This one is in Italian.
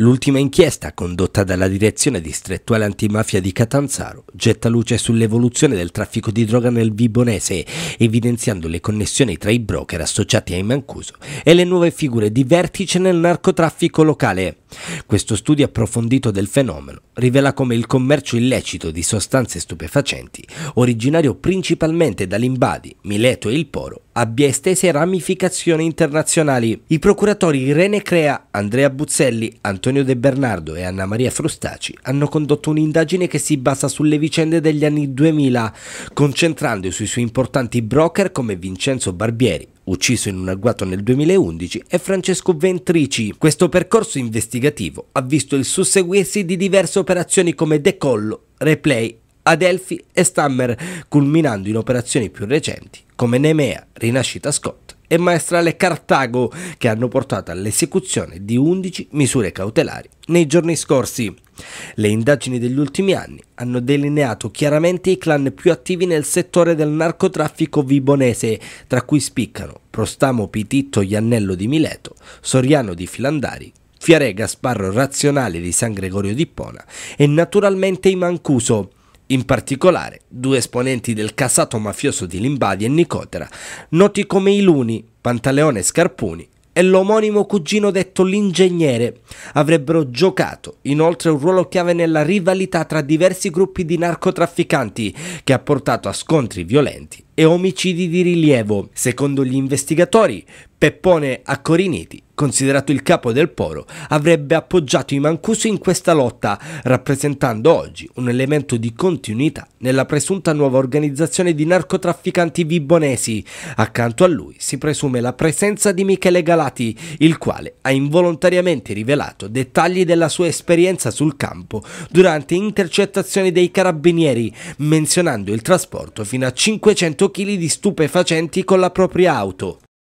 L'ultima inchiesta condotta dalla direzione distrettuale antimafia di Catanzaro getta luce sull'evoluzione del traffico di droga nel Vibonese, evidenziando le connessioni tra i broker associati ai Mancuso e le nuove figure di vertice nel narcotraffico locale. Questo studio approfondito del fenomeno rivela come il commercio illecito di sostanze stupefacenti, originario principalmente dall'Imbadi, Mileto e il Poro, abbia estese ramificazioni internazionali. I procuratori Irene Crea, Andrea Buzzelli, Antonio De Bernardo e Anna Maria Frostaci hanno condotto un'indagine che si basa sulle vicende degli anni 2000, concentrandosi su importanti broker come Vincenzo Barbieri, ucciso in un agguato nel 2011, e Francesco Ventrici. Questo percorso investigativo ha visto il susseguirsi di diverse operazioni come Decollo, Replay, Adelphi e Stammer, culminando in operazioni più recenti come Nemea, Rinascita Scott e Maestrale Cartago che hanno portato all'esecuzione di 11 misure cautelari nei giorni scorsi. Le indagini degli ultimi anni hanno delineato chiaramente i clan più attivi nel settore del narcotraffico vibonese, tra cui spiccano Prostamo Pititto Iannello di Mileto, Soriano di Filandari, Fiare Gasparro Razionale di San Gregorio di Pona e naturalmente i Mancuso, in particolare, due esponenti del casato mafioso di Limbadi e Nicotera, noti come i Luni, Pantaleone e Scarpuni, e l'omonimo cugino detto l'ingegnere avrebbero giocato inoltre un ruolo chiave nella rivalità tra diversi gruppi di narcotrafficanti che ha portato a scontri violenti e omicidi di rilievo. Secondo gli investigatori, Peppone Accoriniti, considerato il capo del Poro, avrebbe appoggiato i Mancuso in questa lotta, rappresentando oggi un elemento di continuità nella presunta nuova organizzazione di narcotrafficanti vibonesi. Accanto a lui si presume la presenza di Michele Galati, il quale ha involontariamente rivelato dettagli della sua esperienza sul campo durante intercettazioni dei carabinieri, menzionando il trasporto fino a 500 kg di stupefacenti con la propria auto.